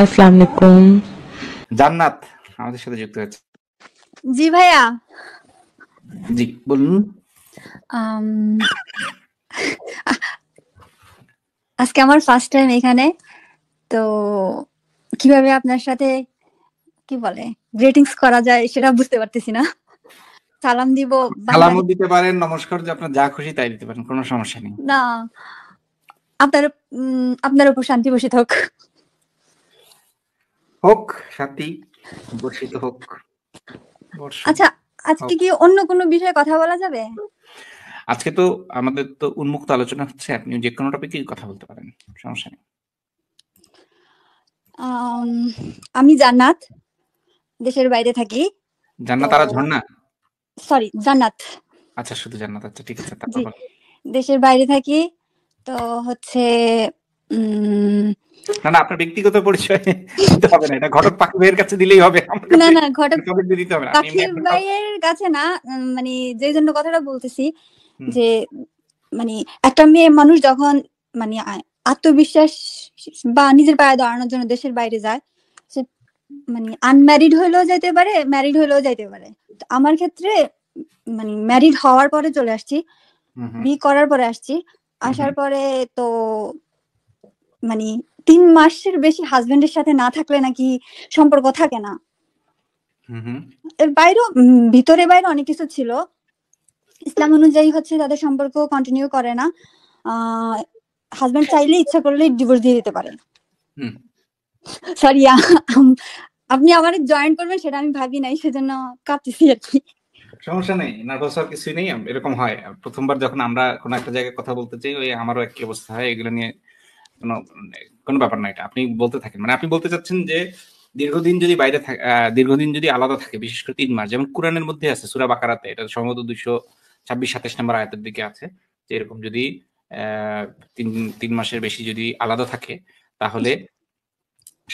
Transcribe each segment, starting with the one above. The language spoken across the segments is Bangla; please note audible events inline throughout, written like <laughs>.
আলাইকুম জান্নাত আমাদের সাথে যুক্ত হয়েছে জি ভাইয়া জি বলুন আজকে আমার ফার্স্ট টাইম এখানে তো কিভাবে আপনার সাথে কি বলে গ্রেটিংস করা যায় সেটা বুঝতে পারতেছি না সালাম দিব দিতে পারেন নমস্কার যে আপনার যা খুশি তাই দিতে পারেন কোনো সমস্যা নেই না আপনার আপনার উপর শান্তি বসে থাক হোক সাথী বর্ষিত হোক আচ্ছা আজকে কি অন্য কোনো বিষয়ে কথা বলা যাবে আজকে তো আমাদের তো উন্মুক্ত আলোচনা হচ্ছে আপনি যে কোনো টপিকে কথা বলতে পারেন সমস্যা নেই আমি জান্নাত দেশের বাইরে থাকি জান্নাত আর ঝর্ণা সরি জান্নাত আচ্ছা শুধু জান্নাত আচ্ছা ঠিক আছে দেশের বাইরে থাকি তো হচ্ছে না না আপনার ব্যক্তিগত পরিচয় দিতে হবে না এটা ঘটক পাখি কাছে দিলেই হবে না না ঘটক দিতে হবে না ভাইয়ের কাছে না মানে যে জন্য কথাটা বলতেছি যে মানে একটা মেয়ে মানুষ যখন মানে আত্মবিশ্বাস বা নিজের পায়ে দাঁড়ানোর জন্য দেশের বাইরে যায় সে মানে আনম্যারিড হলেও যাইতে পারে ম্যারিড হলেও যাইতে পারে আমার ক্ষেত্রে মানে ম্যারিড হওয়ার পরে চলে আসছি বি করার পরে আসছি আসার পরে তো মানে তিন মাসের বেশি হাজবেন্ডের সাথে না থাকলে নাকি সম্পর্ক থাকে না এর বাইরেও ভিতরে বাইরে অনেক কিছু ছিল ইসলাম অনুযায়ী হচ্ছে তাদের সম্পর্ক কন্টিনিউ করে না হাজবেন্ড চাইলে ইচ্ছা করলে ডিভোর্স দিয়ে দিতে পারে সরি আপনি আমার জয়েন করবেন সেটা আমি ভাবি নাই সেজন্য কাঁপতেছি আর কি সমস্যা নেই নার্ভাস হওয়ার কিছুই নেই এরকম হয় প্রথমবার যখন আমরা কোনো একটা জায়গায় কথা বলতে চাই ওই আমারও একই অবস্থা হয় এগুলো নিয়ে কোনো কোনো ব্যাপার না এটা আপনি বলতে থাকেন মানে আপনি বলতে চাচ্ছেন যে দীর্ঘদিন যদি বাইরে দীর্ঘদিন যদি আলাদা থাকে বিশেষ করে তিন মাস যেমন কোরআনের মধ্যে আছে সুরা বাকারাতে এটা সম্ভবত দুইশো ছাব্বিশ সাতাশ নম্বর আয়তের দিকে আছে যে এরকম যদি তিন তিন মাসের বেশি যদি আলাদা থাকে তাহলে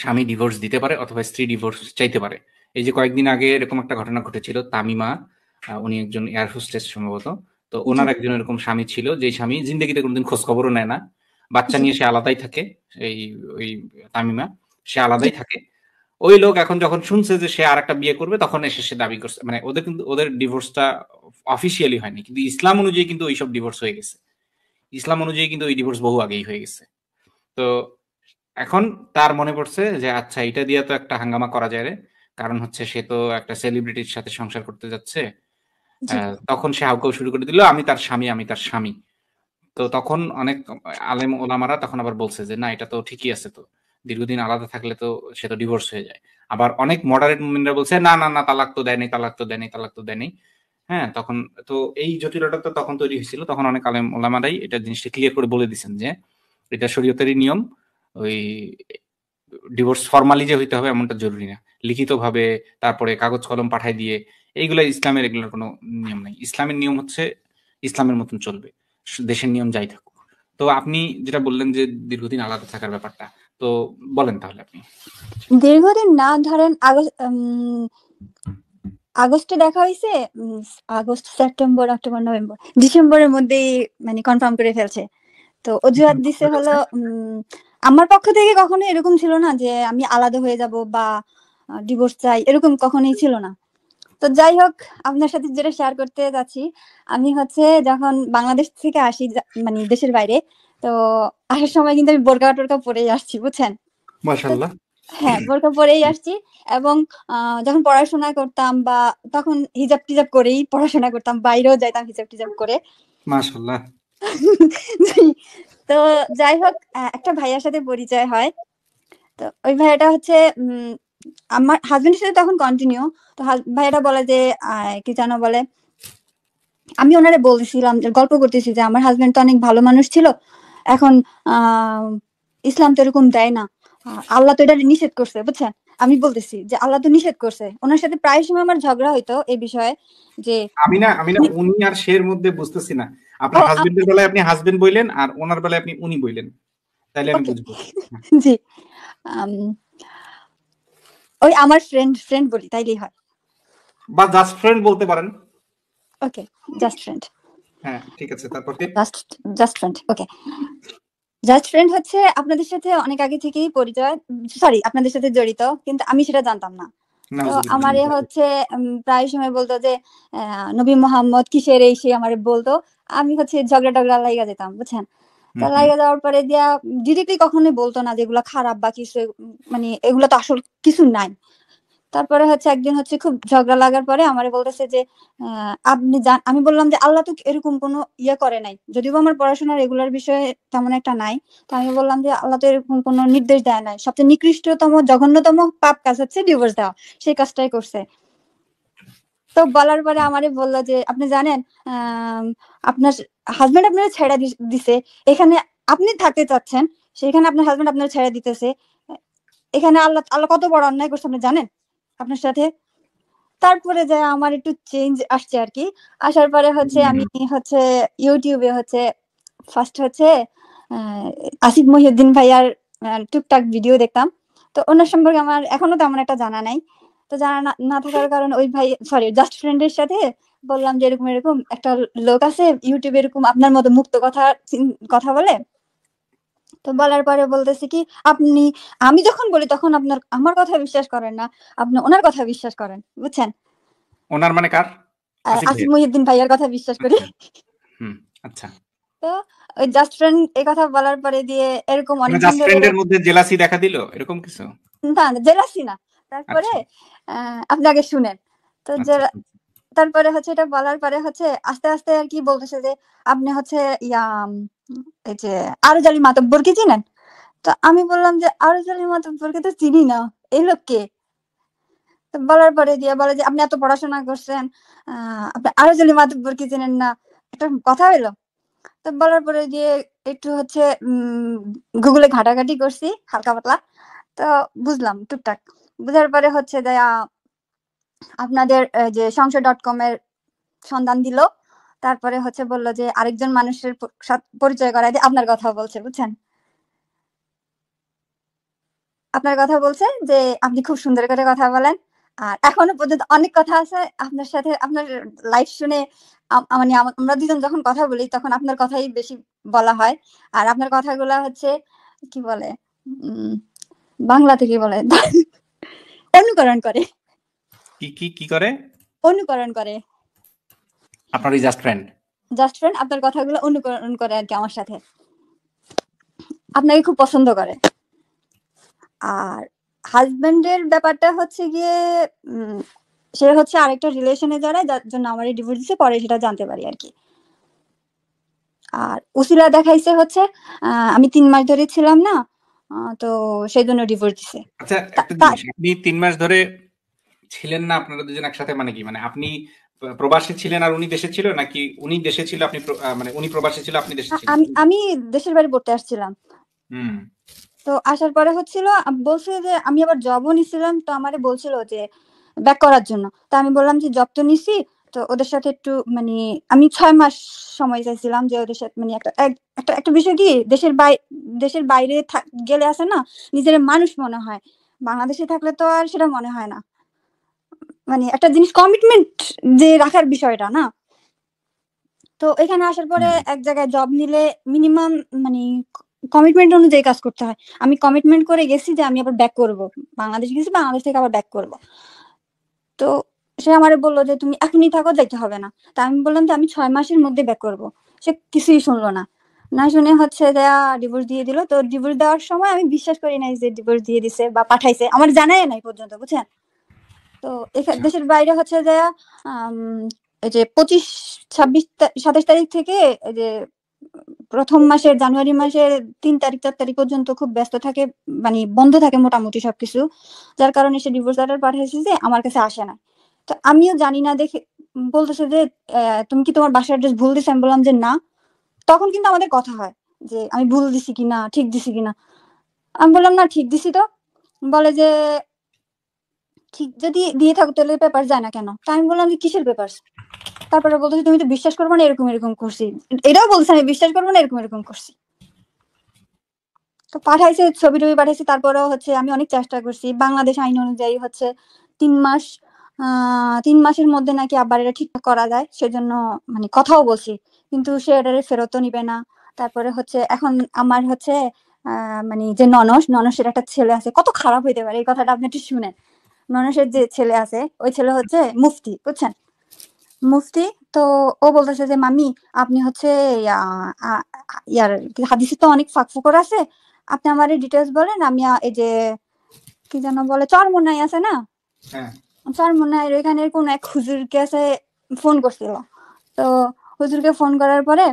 স্বামী ডিভোর্স দিতে পারে অথবা স্ত্রী ডিভোর্স চাইতে পারে এই যে কয়েকদিন আগে এরকম একটা ঘটনা ঘটেছিল তামিমা উনি একজন এয়ার হোস্টেস সম্ভবত তো ওনার একজন এরকম স্বামী ছিল যে স্বামী জিন্দগিতে কোনোদিন খোঁজ খবরও নেয় না বাচ্চা নিয়ে সে আলাদাই থাকে এই ওই তামিমা সে আলাদাই থাকে ওই লোক এখন যখন শুনছে যে সে আর একটা বিয়ে করবে তখন এসে সে দাবি করছে মানে ওদের কিন্তু ওদের ডিভোর্সটা অফিসিয়ালি হয়নি কিন্তু ইসলাম অনুযায়ী কিন্তু ওইসব ডিভোর্স হয়ে গেছে ইসলাম অনুযায়ী কিন্তু ওই ডিভোর্স বহু আগেই হয়ে গেছে তো এখন তার মনে পড়ছে যে আচ্ছা এটা দিয়ে তো একটা হাঙ্গামা করা যায় রে কারণ হচ্ছে সে তো একটা সেলিব্রিটির সাথে সংসার করতে যাচ্ছে তখন সে হাউকাউ শুরু করে দিল আমি তার স্বামী আমি তার স্বামী তো তখন অনেক আলেম ওলামারা তখন আবার বলছে যে না এটা তো ঠিকই আছে তো দীর্ঘদিন আলাদা থাকলে তো সে তো ডিভোর্স হয়ে যায় আবার অনেক মডারেট মুমিনরা বলছে না না না তালাক তো দেয়নি তালাক তো দেয়নি তালাক তো দেয়নি হ্যাঁ তখন তো এই জটিলতা তো তখন তৈরি হয়েছিল তখন অনেক আলেম ওলামারাই এটা জিনিসটা ক্লিয়ার করে বলে দিচ্ছেন যে এটা শরীয়তেরই নিয়ম ওই ডিভোর্স ফর্মালি যে হইতে হবে এমনটা জরুরি না লিখিতভাবে তারপরে কাগজ কলম পাঠাই দিয়ে এইগুলা ইসলামের এগুলোর কোনো নিয়ম নাই ইসলামের নিয়ম হচ্ছে ইসলামের মতন চলবে দেশের নিয়ম যাই থাকুক তো আপনি যেটা বললেন যে দীর্ঘদিন আলাদা থাকার ব্যাপারটা তো বলেন তাহলে আপনি দীর্ঘদিন না ধরেন আগস্টে দেখা হয়েছে আগস্ট সেপ্টেম্বর অক্টোবর নভেম্বর ডিসেম্বরের মধ্যেই মানে কনফার্ম করে ফেলছে তো অজুহাত দিছে আচ্ছা, হলো আচ্ছা। আমার পক্ষ থেকে কখনো এরকম ছিল না যে আমি আলাদা হয়ে যাব বা ডিভোর্স চাই এরকম কখনোই ছিল না তো যাই হোক আপনার সাথে যেটা শেয়ার করতে যাচ্ছি আমি হচ্ছে যখন বাংলাদেশ থেকে আসি মানে দেশের বাইরে তো আসার সময় কিন্তু আমি বোরকা টোরকা পরেই আসছি বুঝছেন মাশাআল্লাহ হ্যাঁ বোরকা পরেই আসছি এবং যখন পড়াশোনা করতাম বা তখন হিজাব টিজাব করেই পড়াশোনা করতাম বাইরেও যাইতাম হিজাব টিজাব করে মাশাআল্লাহ <laughs> তো যাই হোক একটা ভাইয়ার সাথে পরিচয় হয় তো ওই ভাইয়াটা হচ্ছে আমার হাজবেন্ডের সাথে তখন কন্টিনিউ তো ভাইয়াটা বলে যে কি জানো বলে আমি ওনারে বলছিলাম গল্প করতেছি যে আমার হাজবেন্ড তো অনেক ভালো মানুষ ছিল এখন ইসলাম তো এরকম দেয় না আল্লাহ তো এটা নিষেধ করছে বুঝছেন আমি বলতেছি যে আল্লাহ তো নিষেধ করছে ওনার সাথে প্রায় সময় আমার ঝগড়া হইতো এই বিষয়ে যে আমি না আমি না উনি আর শের মধ্যে বুঝতেছি না আপনার হাজবেন্ডের বেলায় আপনি হাজবেন্ড বইলেন আর ওনার বেলায় আপনি উনি বইলেন তাহলে আমি বুঝবো <laughs> জি ওই আমার ফ্রেন্ড ফ্রেন্ড বলি তাইলেই হয় বা জাস্ট ফ্রেন্ড বলতে পারেন ওকে জাস্ট ফ্রেন্ড হ্যাঁ ঠিক আছে তারপর কি just just friend okay just friend হচ্ছে আপনাদের সাথে অনেক আগে থেকেই পরিচয় সরি আপনাদের সাথে জড়িত কিন্তু আমি সেটা জানতাম না আমারে হচ্ছে প্রায় সময় বলতো যে নবী মোহাম্মদ কিসের এই সে আমারে বলতো আমি হচ্ছে ঝগড়া টগড়া লাইগা যেতাম বুঝছেন তা লাগে যাওয়ার পরে দিয়া ডিরেক্টলি কখনোই বলতো না যেগুলো খারাপ বা কিছু মানে এগুলো তো আসল কিছু নাই তারপরে হচ্ছে একদিন হচ্ছে খুব ঝগড়া লাগার পরে আমারে বলতেছে যে আপনি জান আমি বললাম যে আল্লাহ তো এরকম কোনো ইয়ে করে নাই যদিও আমার পড়াশোনার রেগুলার বিষয়ে তেমন একটা নাই তো আমি বললাম যে আল্লাহ তো এরকম কোনো নির্দেশ দেয় নাই সবচেয়ে নিকৃষ্টতম জঘন্যতম পাপ কাজ হচ্ছে ডিভোর্স দেওয়া সেই কাজটাই করছে তো বলার পরে আমারে বললো যে আপনি জানেন আপনার হাজবেন্ড আপনার ছেড়া দিছে এখানে আপনি থাকতে চাচ্ছেন সেখানে আপনার হাজবেন্ড আপনার ছেড়ে দিতেছে এখানে আল্লাহ আল্লাহ কত বড় অন্যায় করছে আপনি জানেন আপনার সাথে তারপরে যে আমার একটু চেঞ্জ আসছে আর কি আসার পরে হচ্ছে আমি হচ্ছে ইউটিউবে হচ্ছে ফার্স্ট হচ্ছে আসিফ মহিউদ্দিন ভাইয়ার টুকটাক ভিডিও দেখতাম তো ওনার সম্পর্কে আমার এখনো তেমন একটা জানা নাই তো জানা না থাকার কারণে ওই ভাই সরি জাস্ট ফ্রেন্ডের সাথে বললাম যে এরকম এরকম একটা লোক আছে ইউটিউবে এরকম আপনার মতো মুক্ত কথা কথা বলে তো বলার পরে বলতেছে কি আপনি আমি যখন বলি তখন আপনার আমার কথা বিশ্বাস করেন না আপনি ওনার কথা বিশ্বাস করেন বুঝছেন ওনার মানে কার আসিফ মুহিউদ্দিন ভাইয়ার কথা বিশ্বাস করি আচ্ছা, হুম আচ্ছা তো ওই জাস্ট ফ্রেন্ড এই কথা বলার পরে দিয়ে এরকম অনেক জাস্ট ফ্রেন্ডের মধ্যে জেলাসি দেখা দিল এরকম কিছু না জেলাসি না তারপরে আচ্ছা। আপনাকে আগে শুনেন তো আচ্ছা, যারা আচ্ছা, তারপরে হচ্ছে এটা বলার পরে হচ্ছে আস্তে আস্তে আর কি বলতেছে যে আপনি হচ্ছে ইয়া এই যে আরো জালি মাতব্বর কে চিনেন তো আমি বললাম যে আরো জালি মাতব্বর কে তো চিনি না এই লোক কে বলার পরে দিয়ে বলে যে আপনি এত পড়াশোনা করছেন আপনি আরো জালি মাতব্বর কে চিনেন না একটা কথা হইলো তো বলার পরে দিয়ে একটু হচ্ছে গুগলে ঘাটাঘাটি করছি হালকা পাতলা তো বুঝলাম টুকটাক বুঝার পরে হচ্ছে যে আপনাদের যে সংসদ ডট কম এর সন্ধান দিল তারপরে হচ্ছে বলল যে আরেকজন মানুষের পরিচয় করাই দিয়ে আপনার কথা বলছে বুঝছেন আপনার কথা বলছে যে আপনি খুব সুন্দর করে কথা বলেন আর এখনো পর্যন্ত অনেক কথা আছে আপনার সাথে আপনার লাইফ শুনে মানে আমরা দুজন যখন কথা বলি তখন আপনার কথাই বেশি বলা হয় আর আপনার কথাগুলা হচ্ছে কি বলে বাংলাতে কি বলে অনুকরণ করে কি কি কি করে অনুকরণ করে আপনার জাস্ট ফ্রেন্ড জাস্ট ফ্রেন্ড আপনার কথাগুলো অনুকরণ করে আর কি আমার সাথে আপনাকে খুব পছন্দ করে আর হাজবেন্ডের ব্যাপারটা হচ্ছে গিয়ে সে হচ্ছে আরেকটা রিলেশনে যারা যার জন্য আমার এই ডিভোর্স দিচ্ছে পরে সেটা জানতে পারি আর কি আর উসিলা দেখাইছে হচ্ছে আমি তিন মাস ধরে ছিলাম না তো সেই জন্য ডিভোর্স দিছে আচ্ছা আপনি তিন মাস ধরে ছিলেন না আপনারা দুজন একসাথে মানে কি মানে আপনি প্রবাসে ছিলেন আর উনি দেশে ছিল নাকি উনি দেশে ছিল আপনি মানে উনি প্রবাসে ছিল আপনি দেশে ছিলেন আমি দেশের বাড়ি পড়তে আসছিলাম তো আসার পরে হচ্ছিল বলছে যে আমি আবার জবও নিছিলাম তো আমারে বলছিল যে ব্যাক করার জন্য তো আমি বললাম যে জব তো নিছি তো ওদের সাথে একটু মানে আমি ছয় মাস সময় চাইছিলাম যে ওদের সাথে মানে একটা একটা একটা বিষয় কি দেশের বাইরে দেশের বাইরে গেলে আসে না নিজের মানুষ মনে হয় বাংলাদেশে থাকলে তো আর সেটা মনে হয় না মানে একটা জিনিস কমিটমেন্ট যে রাখার বিষয়টা না তো এখানে আসার পরে এক জায়গায় জব নিলে মিনিমাম মানে কমিটমেন্ট অনুযায়ী কাজ করতে হয় আমি কমিটমেন্ট করে গেছি যে আমি আবার ব্যাক করব বাংলাদেশ গেছি বাংলাদেশ থেকে আবার ব্যাক করব তো সে আমার বললো যে তুমি এখনই থাকো যাইতে হবে না তা আমি বললাম যে আমি ছয় মাসের মধ্যে ব্যাক করবো সে কিছুই শুনলো না না শুনে হচ্ছে যে ডিভোর্স দিয়ে দিল তো ডিভোর্স দেওয়ার সময় আমি বিশ্বাস করি নাই যে ডিভোর্স দিয়ে দিছে বা পাঠাইছে আমার জানাই নাই পর্যন্ত বুঝছেন তো আচ্ছা। দেশের বাইরে হচ্ছে যে এই যে পঁচিশ ছাব্বিশ সাতাশ তারিখ থেকে যে প্রথম মাসের জানুয়ারি মাসের তিন তারিখ চার তারিখ পর্যন্ত খুব ব্যস্ত থাকে মানে বন্ধ থাকে মোটামুটি সবকিছু যার কারণে সে ডিভোর্স লেটার পাঠাইছে যে আমার কাছে আসে না তা আমিও জানি না দেখে বলতেছে যে তুমি কি তোমার বাসার অ্যাড্রেস ভুল দিছি আমি বললাম যে না তখন কিন্তু আমাদের কথা হয় যে আমি ভুল দিছি কি না ঠিক দিছি কি না আমি বললাম না ঠিক দিছি তো বলে যে ঠিক যদি দিয়ে থাকো তাহলে পেপার যায় না কেন তা আমি বললাম যে কিসের পেপার তারপরে বলতেছি তুমি তো বিশ্বাস করবো না এরকম এরকম করছি এটাও বলছে আমি বিশ্বাস করবো না এরকম এরকম করছি তো পাঠাইছে ছবি টবি পাঠাইছে তারপরেও হচ্ছে আমি অনেক চেষ্টা করছি বাংলাদেশ আইন অনুযায়ী হচ্ছে তিন মাস তিন মাসের মধ্যে নাকি আবার এটা ঠিকঠাক করা যায় সেজন্য মানে কথাও বলছি কিন্তু সে এটারে ফেরতও নিবে না তারপরে হচ্ছে এখন আমার হচ্ছে মানে যে ননস ননসের একটা ছেলে আছে কত খারাপ হইতে পারে এই কথাটা আপনি একটু শুনেন ননসের যে ছেলে আছে ওই ছেলে হচ্ছে মুফতি বুঝছেন মুফতি তো ও বলতেছে যে মামি আপনি হচ্ছে ইয়ার হাদিসে তো অনেক ফাঁক ফুকর আছে আপনি আমার ডিটেলস বলেন আমি এই যে কি যেন বলে চরমনাই আছে না হ্যাঁ। স্যার মনে হয় এখানে কোন এক হুজুর কাছে ফোন করছিল তো হুজুরকে ফোন করার পরে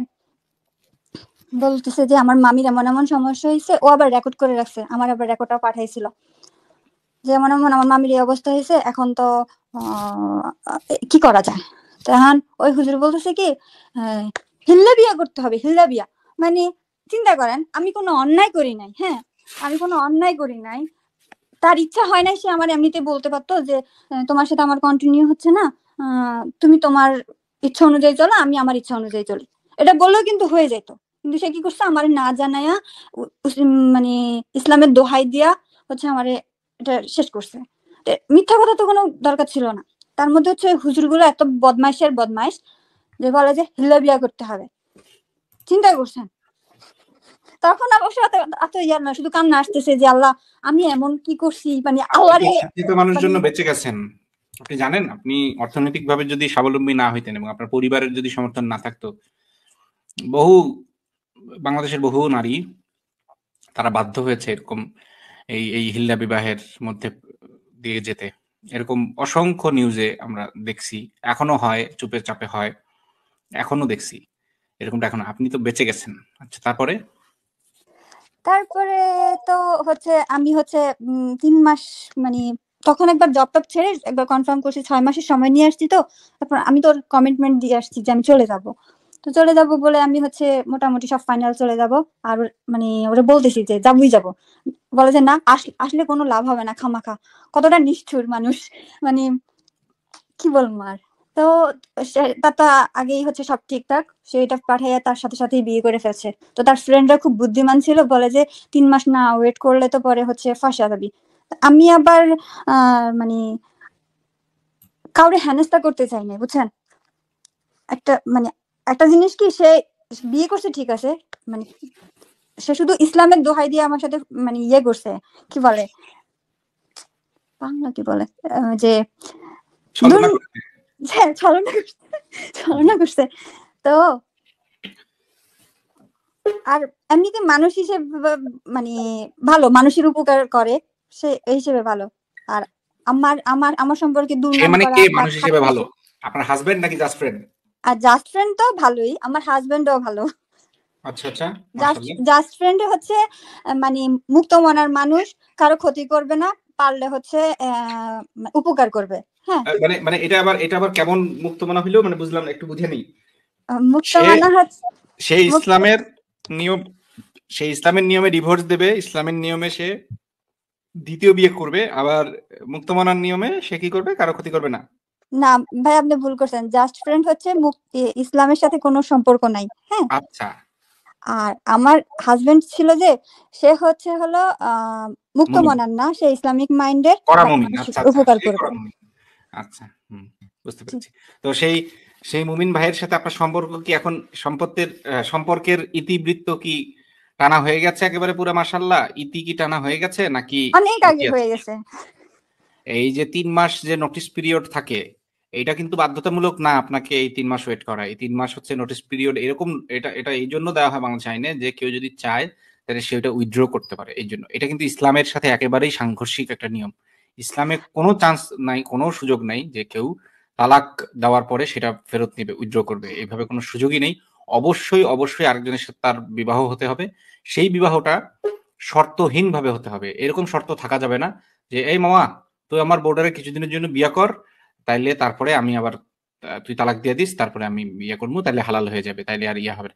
বলতেছে যে আমার মামির এমন এমন সমস্যা হয়েছে ও আবার রেকর্ড করে রাখছে আমার আবার রেকর্ডটা পাঠাইছিল যে এমন এমন আমার মামির এই অবস্থা হয়েছে এখন তো কি করা যায় তখন ওই হুজুর বলতেছে কি হিল্লা বিয়া করতে হবে হিল্লা বিয়া মানে চিন্তা করেন আমি কোনো অন্যায় করি নাই হ্যাঁ আমি কোনো অন্যায় করি নাই তার ইচ্ছা হয় নাই সে আমার এমনিতে বলতে পারতো যে তোমার সাথে আমার কন্টিনিউ হচ্ছে না তুমি তোমার ইচ্ছা অনুযায়ী চলো আমি আমার ইচ্ছা অনুযায়ী চলি এটা বললেও কিন্তু হয়ে যেত কিন্তু সে কি করছে আমার না জানায়া মানে ইসলামের দোহাই দিয়া হচ্ছে আমার এটা শেষ করছে মিথ্যা কথা তো কোনো দরকার ছিল না তার মধ্যে হচ্ছে হুজুরগুলো এত বদমাইশের বদমাইশ যে বলে যে হিল্লা বিয়া করতে হবে চিন্তা করছেন তখন অবশ্য এত ইয়ার না শুধু কান্না আসতেছে যে আল্লাহ আমি এমন কি করছি মানে আল্লাহরে মানুষ জন্য মানে বেঁচে গেছেন আপনি জানেন আপনি অর্থনৈতিক ভাবে যদি স্বাবলম্বী না হইতেন এবং আপনার পরিবারের যদি সমর্থন না থাকতো বহু বাংলাদেশের বহু নারী তারা বাধ্য হয়েছে এরকম এই এই হিল্লা বিবাহের মধ্যে দিয়ে যেতে এরকম অসংখ্য নিউজে আমরা দেখছি এখনো হয় চুপের চাপে হয় এখনো দেখছি এরকমটা এখন আপনি তো বেঁচে গেছেন আচ্ছা তারপরে তারপরে তো হচ্ছে আমি হচ্ছে তিন মাস মানে তখন একবার জব টপ ছেড়ে একবার কনফার্ম করছি ছয় মাসের সময় নিয়ে আসছি তো তারপর আমি তোর কমিটমেন্ট দিয়ে আসছি যে আমি চলে যাব তো চলে যাব বলে আমি হচ্ছে মোটামুটি সব ফাইনাল চলে যাব আর মানে ওরা বলতেছি যে যাবই যাব বলে যে না আসলে কোনো লাভ হবে না খামাখা কতটা নিষ্ঠুর মানুষ মানে কি বলবো আর তো তার তো আগেই হচ্ছে সব ঠিকঠাক সে এটা পাঠাইয়া তার সাথে সাথেই বিয়ে করে ফেলছে তো তার ফ্রেন্ডরা খুব বুদ্ধিমান ছিল বলে যে তিন মাস না ওয়েট করলে তো পরে হচ্ছে ফাঁসা যাবি আমি আবার মানে কাউরে হেনস্তা করতে চাই না বুঝছেন একটা মানে একটা জিনিস কি সে বিয়ে করছে ঠিক আছে মানে সে শুধু ইসলামের দোহাই দিয়ে আমার সাথে মানে ইয়ে করছে কি বলে বাংলা কি বলে যে ছলনা করছে ছলনা করছে তো আর এমনিতে মানুষ হিসেবে মানে ভালো মানুষের উপকার করে সে হিসেবে ভালো আর আমার আমার আমার সম্পর্কে মানে কে মানুষ হিসেবে ভালো আপনার হাজবেন্ড নাকি জাস্ট ফ্রেন্ড আর জাস্ট ফ্রেন্ড তো ভালোই আমার হাজবেন্ডও ভালো আচ্ছা আচ্ছা জাস্ট ফ্রেন্ড হচ্ছে মানে মুক্ত মনার মানুষ কারো ক্ষতি করবে না পারলে হচ্ছে মানে উপকার করবে হ্যাঁ মানে মানে এটা আবার এটা আবার কেমন মুক্তমানা হইলো মানে বুঝলাম একটু বুঝে নেই মানা হচ্ছে সেই ইসলামের নিয়ম সেই ইসলামের নিয়মে ডিভোর্স দেবে ইসলামের নিয়মে সে দ্বিতীয় বিয়ে করবে আবার মুক্তমানার নিয়মে সে কি করবে কারো ক্ষতি করবে না না ভাই আপনি ভুল করছেন জাস্ট ফ্রেন্ড হচ্ছে মুক্তি ইসলামের সাথে কোনো সম্পর্ক নাই হ্যাঁ আচ্ছা আর আমার হাজবেন্ড ছিল যে সে হচ্ছে হলো মুক্ত মনার না সে ইসলামিক মাইন্ডের আচ্ছা, আচ্ছা, উপকার করবে আচ্ছা বুঝতে পেরেছি তো সেই সেই মুমিন ভাইয়ের সাথে আপনার সম্পর্ক কি এখন সম্পত্তির সম্পর্কের ইতিবৃত্ত কি টানা হয়ে গেছে একেবারে পুরো মাসাল্লাহ ইতি কি টানা হয়ে গেছে নাকি অনেক আগে হয়ে গেছে এই যে তিন মাস যে নোটিশ পিরিয়ড থাকে এটা কিন্তু বাধ্যতামূলক না আপনাকে এই তিন মাস ওয়েট করা এই তিন মাস হচ্ছে নোটিস পিরিয়ড এরকম এটা এটা এই জন্য দেওয়া হয় বাংলাদেশ আইনে যে কেউ যদি চায় তাহলে সে ওইটা উইথড্র করতে পারে এই জন্য এটা কিন্তু ইসলামের সাথে একেবারেই সাংঘর্ষিক একটা নিয়ম ইসলামে কোনো চান্স নাই কোনো সুযোগ নাই যে কেউ তালাক দেওয়ার পরে সেটা ফেরত নেবে উইথড্র করবে এইভাবে কোনো সুযোগই নেই অবশ্যই অবশ্যই আরেকজনের সাথে তার বিবাহ হতে হবে সেই বিবাহটা শর্তহীনভাবে হতে হবে এরকম শর্ত থাকা যাবে না যে এই মামা তুই আমার বোর্ডারে কিছুদিনের জন্য বিয়া কর তাইলে তারপরে আমি আবার তুই তালাক দিয়ে দিস তারপরে আমি ইয়ে করবো তাহলে হালাল হয়ে যাবে তাইলে আর ইয়ে হবে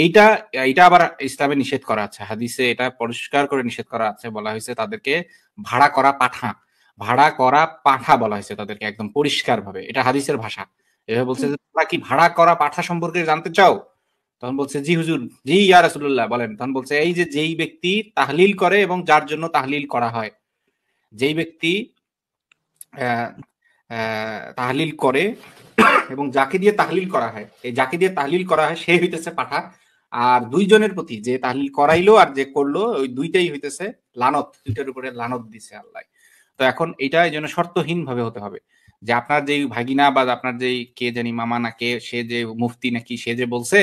এইটা এইটা আবার ইসলামে নিষেধ করা আছে হাদিসে এটা পরিষ্কার করে নিষেধ করা আছে বলা হয়েছে তাদেরকে ভাড়া করা পাঠা ভাড়া করা পাঠা বলা হয়েছে তাদেরকে একদম পরিষ্কার ভাবে এটা হাদিসের ভাষা এভাবে বলছে যে তোমরা কি ভাড়া করা পাঠা সম্পর্কে জানতে চাও তখন বলছে জি হুজুর জি ইয়া রাসুল্লাহ বলেন তখন বলছে এই যে যেই ব্যক্তি তাহলিল করে এবং যার জন্য তাহলিল করা হয় যেই ব্যক্তি তাহলিল করে এবং যাকে দিয়ে তাহলিল করা হয় এই যাকে দিয়ে তাহলিল করা হয় সে হইতেছে পাঠা আর দুইজনের প্রতি যে তাহলিল করাইলো আর যে করলো ওই দুইটাই হইতেছে লানত দুইটার উপরে লানত দিছে আল্লাহ তো এখন এটা এই জন্য শর্তহীন ভাবে হতে হবে যে আপনার যে ভাগিনা বা আপনার যে কে জানি মামা না কে সে যে মুফতি নাকি সে যে বলছে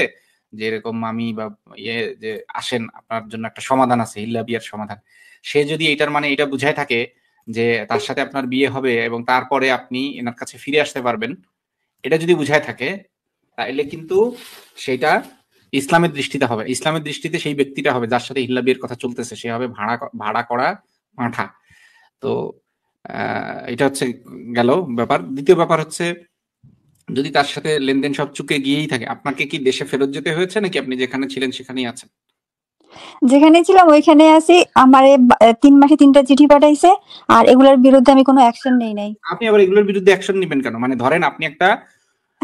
যে এরকম মামি বা ইয়ে যে আসেন আপনার জন্য একটা সমাধান আছে হিল্লা বিয়ার সমাধান সে যদি এটার মানে এটা বুঝায় থাকে যে তার সাথে আপনার বিয়ে হবে এবং তারপরে আপনি এনার কাছে ফিরে আসতে পারবেন এটা যদি বুঝায় থাকে তাহলে কিন্তু সেটা ইসলামের দৃষ্টিতে হবে ইসলামের দৃষ্টিতে সেই ব্যক্তিটা হবে যার সাথে হিল্লা বিয়ের কথা চলতেছে সে হবে ভাড়া ভাড়া করা মাঠা তো এটা হচ্ছে গেল ব্যাপার দ্বিতীয় ব্যাপার হচ্ছে যদি তার সাথে লেনদেন সব চুকে গিয়েই থাকে আপনাকে কি দেশে ফেরত যেতে হয়েছে নাকি আপনি যেখানে ছিলেন সেখানেই আছেন যেখানে ছিলাম ওইখানে আছি আমার তিন মাসে তিনটা চিঠি পাঠাইছে আর এগুলোর বিরুদ্ধে আমি কোনো অ্যাকশন নেই নাই আপনি আবার এগুলোর বিরুদ্ধে অ্যাকশন নেবেন কেন মানে ধরেন আপনি একটা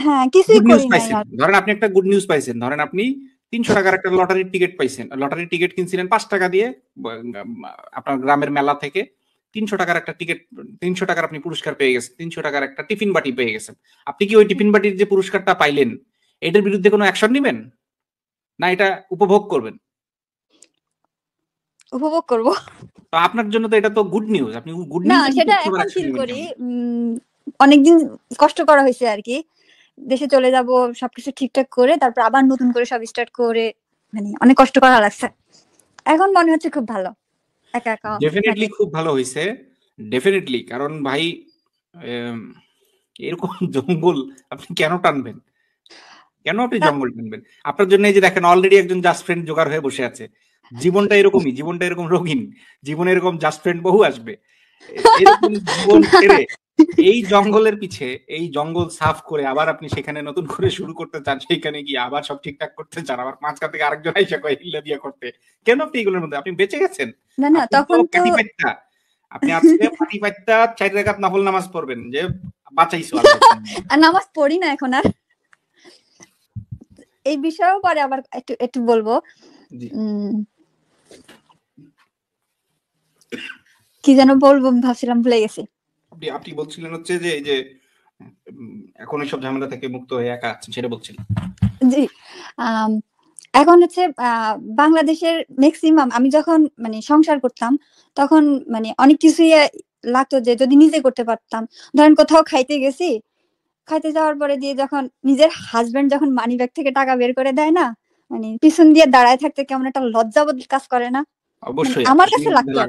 হ্যাঁ কিছুই করি নাই ধরেন আপনি একটা গুড নিউজ পাইছেন ধরেন আপনি তিনশো টাকার একটা লটারির টিকিট পাইছেন লটারির টিকিট কিনছিলেন পাঁচ টাকা দিয়ে আপনার গ্রামের মেলা থেকে তিনশো টাকার একটা টিকিট তিনশো টাকার আপনি পুরস্কার পেয়ে গেছেন তিনশো টাকার একটা টিফিন বাটি পেয়ে গেছেন আপনি কি ওই টিফিন বাটির যে পুরস্কারটা পাইলেন এটার বিরুদ্ধে কোনো অ্যাকশন নেবেন না এটা উপভোগ করবেন উপভোগ করব তো আপনার জন্য তো এটা তো গুড নিউজ আপনি গুড নিউজ না সেটা এখন ফিল করি অনেকদিন কষ্ট করা হয়েছে আর কি দেশে চলে যাব সবকিছু ঠিকঠাক করে তারপর আবার নতুন করে সব স্টার্ট করে মানে অনেক কষ্ট করা লাগছে এখন মনে হচ্ছে খুব ভালো একা একা ডেফিনেটলি খুব ভালো হয়েছে ডেফিনেটলি কারণ ভাই এরকম <laughs> জঙ্গল আপনি কেন টানবেন কেন আপনি জঙ্গল টানবেন আপনার জন্য এই যে দেখেন অলরেডি একজন জাস্ট ফ্রেন্ড জোগাড় হয়ে বসে আছে জীবনটা এরকমই জীবনটা এরকম রঙিন জীবনে এরকম জাস্ট ফ্রেন্ড বহু আসবে জীবন ছেড়ে এই জঙ্গলের পিছে এই জঙ্গল সাফ করে আবার আপনি সেখানে নতুন করে শুরু করতে চান সেখানে গিয়ে আবার সব ঠিকঠাক করতে চান আবার মাঝখান থেকে আরেকজন আইসা কয় হিল্লা করতে কেন আপনি এগুলোর মধ্যে আপনি বেঁচে গেছেন না না তখন তো আপনি আজকে <laughs> পাটি পাট্টা চার রাকাত নফল নামাজ পড়বেন যে বাঁচাইছো আর নামাজ পড়ি না এখন আর এই বিষয়ে পরে আবার একটু একটু বলবো কি যেন বলবো ভাবছিলাম ভুলে গেছি আপনি বলছিলেন হচ্ছে যে এই যে এখন সব ঝামেলা থেকে মুক্ত হয়ে একা আছেন সেটা বলছিলেন জি এখন হচ্ছে বাংলাদেশের ম্যাক্সিমাম আমি যখন মানে সংসার করতাম তখন মানে অনেক কিছুই লাগতো যে যদি নিজে করতে পারতাম ধরেন কোথাও খাইতে গেছি খাইতে যাওয়ার পরে দিয়ে যখন নিজের হাজবেন্ড যখন মানি ব্যাগ থেকে টাকা বের করে দেয় না মানে পিছন দিয়ে দাঁড়ায় থাকতে কেমন একটা লজ্জাবোধ কাজ করে না মানে আমার কাছে লাগতো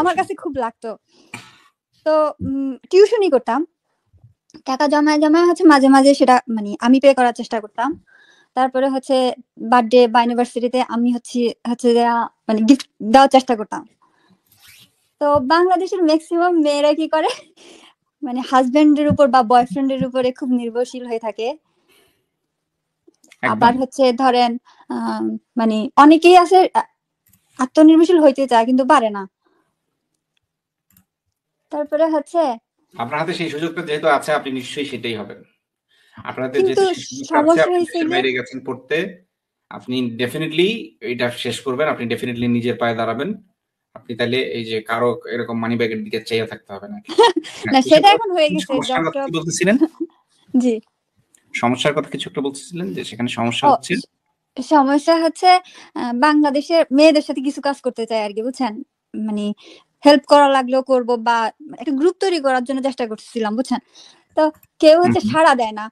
আমার কাছে খুব লাগতো তো টিউশনই করতাম টাকা জমায় জমা হচ্ছে মাঝে মাঝে সেটা মানে আমি পে করার চেষ্টা করতাম তারপরে হচ্ছে বার্থডে বা ইউনিভার্সিটিতে আমি হচ্ছে হচ্ছে মানে গিফট দেওয়ার চেষ্টা করতাম তো বাংলাদেশের ম্যাক্সিমাম মেয়েরা কি করে মানে হাজবেন্ডের উপর বা বয়ফ্রেন্ডের উপরে খুব নির্ভরশীল হয়ে থাকে আবার হচ্ছে ধরেন মানে অনেকেই আছে আত্মনির্ভরশীল হইতে চায় কিন্তু পারে না তারপরে হচ্ছে আপনার হাতে সেই সুযোগটা যেহেতু আছে আপনি নিশ্চয়ই সেটাই হবেন আপনার হাতে যে মেরে গেছেন পড়তে আপনি ডেফিনেটলি এটা শেষ করবেন আপনি ডেফিনেটলি নিজের পায়ে দাঁড়াবেন আপনি তাহলে এই যে কারো এরকম মানি ব্যাগের দিকে চাইয়া থাকতে হবে <laughs> না হ্যাঁ, সেটা এখন হয়ে গেছে <laughs> জি সমস্যার কথা কিছু একটা বলতেছিলেন যে সেখানে সমস্যা হচ্ছে সমস্যা হচ্ছে বাংলাদেশের মেয়েদের সাথে কিছু কাজ করতে চাই আর কি বুঝছেন মানে হেল্প করা লাগলেও করব বা একটা গ্রুপ তৈরি করার জন্য চেষ্টা করতেছিলাম বুঝছেন তো কেউ হচ্ছে সাড়া দেয় না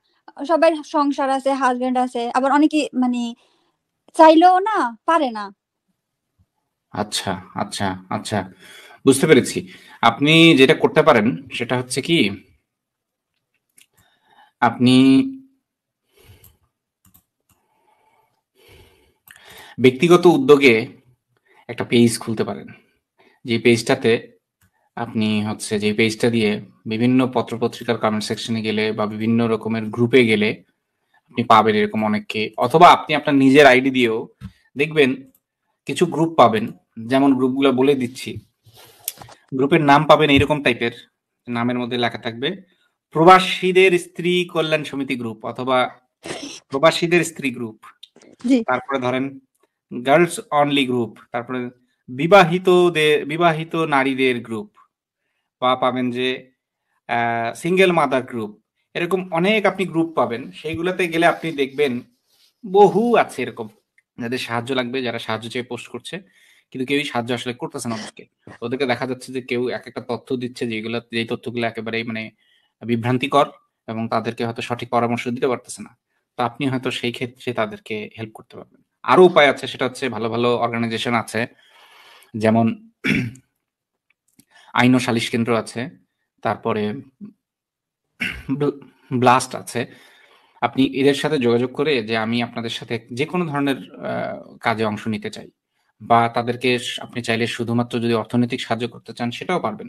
সবাই সংসার আছে হাজবেন্ড আছে আবার অনেকে মানে চাইলেও না পারে না আচ্ছা আচ্ছা আচ্ছা বুঝতে পেরেছি আপনি যেটা করতে পারেন সেটা হচ্ছে কি আপনি ব্যক্তিগত উদ্যোগে একটা পেজ খুলতে পারেন যে পেজটাতে আপনি হচ্ছে যে পেজটা দিয়ে বিভিন্ন পত্রপত্রিকার কমেন্ট সেকশনে গেলে বা বিভিন্ন রকমের গ্রুপে গেলে আপনি পাবেন এরকম অনেককে অথবা আপনি আপনার নিজের আইডি দিয়েও দেখবেন কিছু গ্রুপ পাবেন যেমন গ্রুপগুলো বলে দিচ্ছি গ্রুপের নাম পাবেন এইরকম টাইপের নামের মধ্যে লেখা থাকবে প্রবাসীদের স্ত্রী কল্যাণ সমিতি গ্রুপ অথবা প্রবাসীদের স্ত্রী গ্রুপ তারপরে ধরেন গার্লস অনলি গ্রুপ তারপরে বিবাহিতদের বিবাহিত নারীদের গ্রুপ বা পাবেন যে সিঙ্গেল মাদার গ্রুপ এরকম অনেক আপনি গ্রুপ পাবেন সেইগুলোতে গেলে আপনি দেখবেন বহু আছে এরকম যাদের সাহায্য লাগবে যারা সাহায্য চেয়ে পোস্ট করছে কিন্তু কেউই সাহায্য আসলে করতেছে না ওদেরকে ওদেরকে দেখা যাচ্ছে যে কেউ এক একটা তথ্য দিচ্ছে যেগুলো যেই তথ্যগুলো একেবারেই মানে বিভ্রান্তিকর এবং তাদেরকে হয়তো সঠিক পরামর্শ দিতে পারতেছে না তো আপনি হয়তো সেই ক্ষেত্রে তাদেরকে হেল্প করতে পারবেন আরো উপায় আছে সেটা হচ্ছে ভালো ভালো অর্গানাইজেশন আছে যেমন আইন ও সালিশ কেন্দ্র আছে তারপরে ব্লাস্ট আছে আপনি এদের সাথে যোগাযোগ করে যে আমি আপনাদের সাথে যে কোনো ধরনের কাজে অংশ নিতে চাই বা তাদেরকে আপনি চাইলে শুধুমাত্র যদি অর্থনৈতিক সাহায্য করতে চান সেটাও পারবেন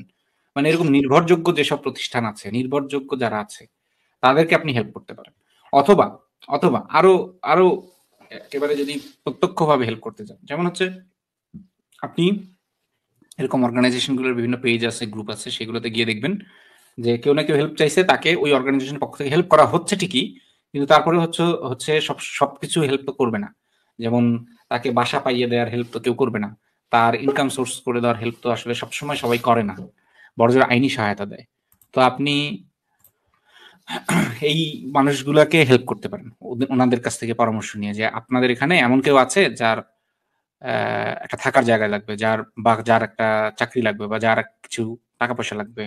মানে এরকম নির্ভরযোগ্য যেসব প্রতিষ্ঠান আছে নির্ভরযোগ্য যারা আছে তাদেরকে আপনি হেল্প করতে পারেন অথবা অথবা আরো আরো একেবারে যদি প্রত্যক্ষভাবে হেল্প করতে চান যেমন হচ্ছে আপনি এরকম অর্গানাইজেশন গুলোর বিভিন্ন পেজ আছে গ্রুপ আছে সেগুলোতে গিয়ে দেখবেন যে কেউ না কেউ হেল্প চাইছে তাকে ওই অর্গানাইজেশন পক্ষ থেকে হেল্প করা হচ্ছে ঠিকই কিন্তু তারপরে হচ্ছে হচ্ছে সব সবকিছু হেল্প তো করবে না যেমন তাকে বাসা পাইয়ে দেওয়ার হেল্প তো কেউ করবে না তার ইনকাম সোর্স করে দেওয়ার হেল্প তো আসলে সবসময় সবাই করে না বড় জোর আইনি সহায়তা দেয় তো আপনি এই মানুষগুলোকে হেল্প করতে পারেন ওনাদের কাছ থেকে পরামর্শ নিয়ে যে আপনাদের এখানে এমন কেউ আছে যার একটা থাকার জায়গা লাগবে যার বা যার একটা চাকরি লাগবে বা যার কিছু টাকা পয়সা লাগবে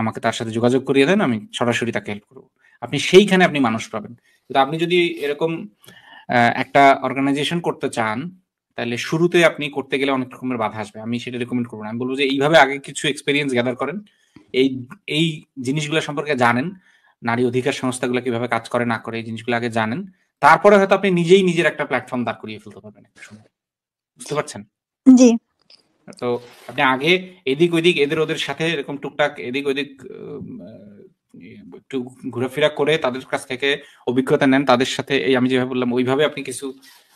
আমাকে তার সাথে যোগাযোগ করিয়ে দেন আমি সরাসরি তাকে হেল্প করবো আপনি সেইখানে আপনি মানুষ পাবেন কিন্তু আপনি যদি এরকম একটা অর্গানাইজেশন করতে চান তাহলে শুরুতে আপনি করতে গেলে অনেক রকমের বাধা আসবে আমি সেটা রেকমেন্ড করবো না আমি বলবো যে এইভাবে আগে কিছু এক্সপিরিয়েন্স গ্যাদার করেন এই এই জিনিসগুলো সম্পর্কে জানেন নারী অধিকার সংস্থাগুলো কিভাবে কাজ করে না করে এই জিনিসগুলো আগে জানেন তারপরে হয়তো আপনি নিজেই নিজের একটা প্ল্যাটফর্ম দাঁড় করিয়ে ফেলতে পারবেন একটা সময় বুঝতে পারছেন জি তো আপনি আগে এদিক ওইদিক এদের ওদের সাথে এরকম টুকটাক এদিক ওইদিক একটু ঘোরাফেরা করে তাদের কাছ থেকে অভিজ্ঞতা নেন তাদের সাথে এই আমি যেভাবে বললাম ওইভাবে আপনি কিছু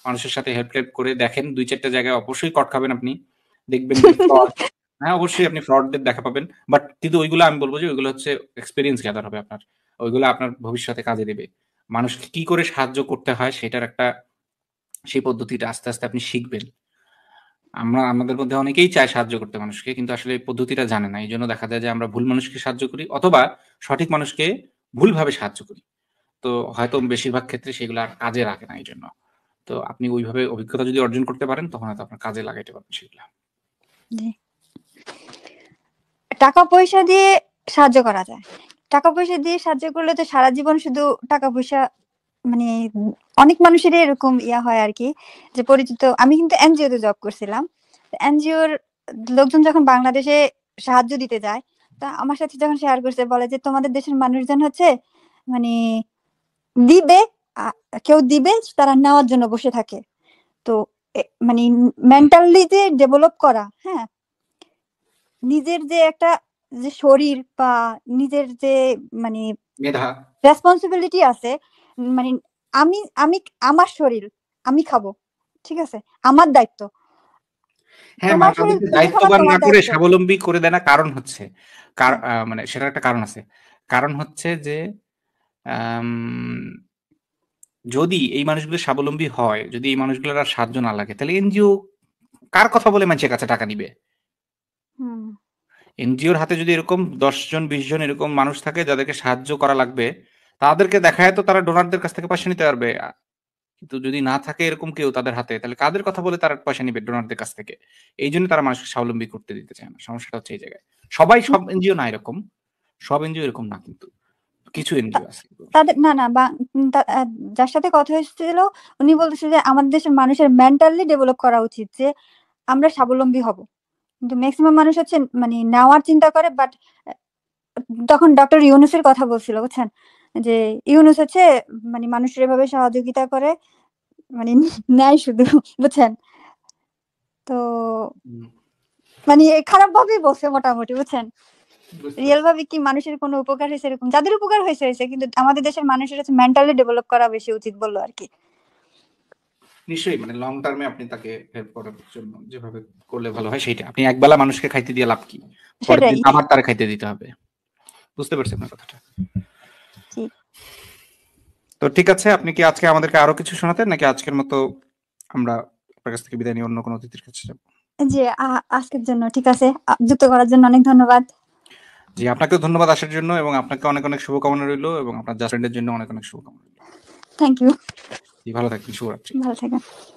মানুষের সাথে হেল্প টেল্প করে দেখেন দুই চারটা জায়গায় অবশ্যই কট খাবেন আপনি দেখবেন <laughs> হ্যাঁ অবশ্যই আপনি ফ্রডদের দেখা পাবেন বাট কিন্তু ওইগুলো আমি বলবো যে ওইগুলো হচ্ছে এক্সপিরিয়েন্স গ্যাদার হবে আপনার ওইগুলো আপনার ভবিষ্যতে কাজে দেবে মানুষকে কি করে সাহায্য করতে হয় সেটার একটা সেই পদ্ধতিটা আস্তে আস্তে আপনি শিখবেন আমরা আমাদের মধ্যে অনেকেই চায় সাহায্য করতে মানুষকে কিন্তু আসলে এই পদ্ধতিটা জানে না এই জন্য দেখা যায় যে আমরা ভুল মানুষকে সাহায্য করি অথবা সঠিক মানুষকে ভুলভাবে সাহায্য করি তো হয়তো বেশিরভাগ ক্ষেত্রে সেগুলো আর কাজে লাগে না এই জন্য তো আপনি ওইভাবে অভিজ্ঞতা যদি অর্জন করতে পারেন তখন হয়তো আপনার কাজে লাগাইতে পারবেন সেগুলা টাকা পয়সা দিয়ে সাহায্য করা যায় টাকা পয়সা দিয়ে সাহায্য করলে তো সারা জীবন শুধু টাকা পয়সা মানে অনেক মানুষেরই এরকম ইয়া হয় আর কি যে পরিচিত আমি কিন্তু এনজিও তে জব করছিলাম এনজিওর লোকজন যখন বাংলাদেশে সাহায্য দিতে যায় তা আমার সাথে যখন শেয়ার করছে বলে যে তোমাদের দেশের মানুষজন হচ্ছে মানে দিবে কেউ দিবে তারা নেওয়ার জন্য বসে থাকে তো মানে মেন্টালি যে ডেভেলপ করা হ্যাঁ নিজের যে একটা যে শরীর বা নিজের যে মানে রেসপন্সিবিলিটি আছে মানে আমি আমি আমার শরীর আমি খাবো ঠিক আছে আমার দায়িত্ব হ্যাঁ স্বাবলম্বী করে দেয় না কারণ হচ্ছে মানে সেটার একটা কারণ আছে কারণ হচ্ছে যে যদি এই মানুষগুলো স্বাবলম্বী হয় যদি এই মানুষগুলোর আর সাহায্য না লাগে তাহলে এনজিও কার কথা বলে মানুষের কাছে টাকা নিবে এনজিওর হাতে যদি এরকম দশজন বিশ জন এরকম মানুষ থাকে যাদেরকে সাহায্য করা লাগবে তাদেরকে দেখায় তো তারা ডোনারদের কাছ থেকে পয়সা নিতে পারবে কিন্তু যদি না থাকে এরকম কেউ তাদের হাতে তাহলে কাদের কথা বলে তারা পয়সা নিবে ডোনারদের কাছ থেকে এই জন্য তারা মানুষকে স্বাবলম্বী করতে দিতে চায় না সমস্যাটা হচ্ছে এই জায়গায় সবাই সব এনজিও না এরকম সব এনজিও এরকম না কিন্তু কিছু এনজিও আছে তাদের না না যার সাথে কথা হয়েছিল উনি বলতেছে যে আমাদের দেশের মানুষের মেন্টালি ডেভেলপ করা উচিত যে আমরা স্বাবলম্বী হব কিন্তু ম্যাক্সিমাম মানুষ হচ্ছে মানে নেওয়ার চিন্তা করে বাট তখন ডক্টর ইউনুসের কথা বলছিল বুঝছেন যে ইউনুস হচ্ছে মানে মানুষের এভাবে সহযোগিতা করে মানে নেয় শুধু বুঝছেন তো মানে খারাপ ভাবেই বলছে মোটামুটি বুঝছেন রিয়েল ভাবে কি মানুষের কোনো উপকার হয়েছে এরকম যাদের উপকার হয়েছে হয়েছে কিন্তু আমাদের দেশের মানুষের হচ্ছে মেন্টালি ডেভেলপ করা বেশি উচিত বললো আর কি নিশ্চয়ই মানে লং টার্মে আপনি তাকে হেল্প করার জন্য যেভাবে করলে ভালো হয় সেটা আপনি একবেলা মানুষকে খাইতে দিয়ে লাভ কি আমার তার খাইতে দিতে হবে বুঝতে পারছি আপনার কথাটা তো ঠিক আছে আপনি কি আজকে আমাদেরকে আরো কিছু শোনাতেন নাকি আজকের মতো আমরা আপনার কাছ থেকে বিদায় নিয়ে অন্য কোনো অতিথির কাছে যাব জি আজকের জন্য ঠিক আছে যুক্ত করার জন্য অনেক ধন্যবাদ জি আপনাকে ধন্যবাদ আসার জন্য এবং আপনাকে অনেক অনেক শুভকামনা রইল এবং আপনার জাস্টেন্ডের জন্য অনেক অনেক শুভকামনা থ্যাংক ইউ ভালো থাকবেন শুভরাত্রি ভালো থাকেন